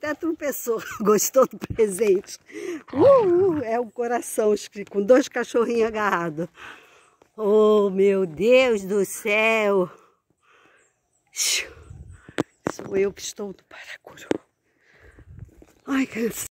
Até tropeçou, gostou do presente. Uh, é um coração com dois cachorrinhos agarrados. Oh, meu Deus do céu! Sou eu que estou do Paracuru. Ai, cansei.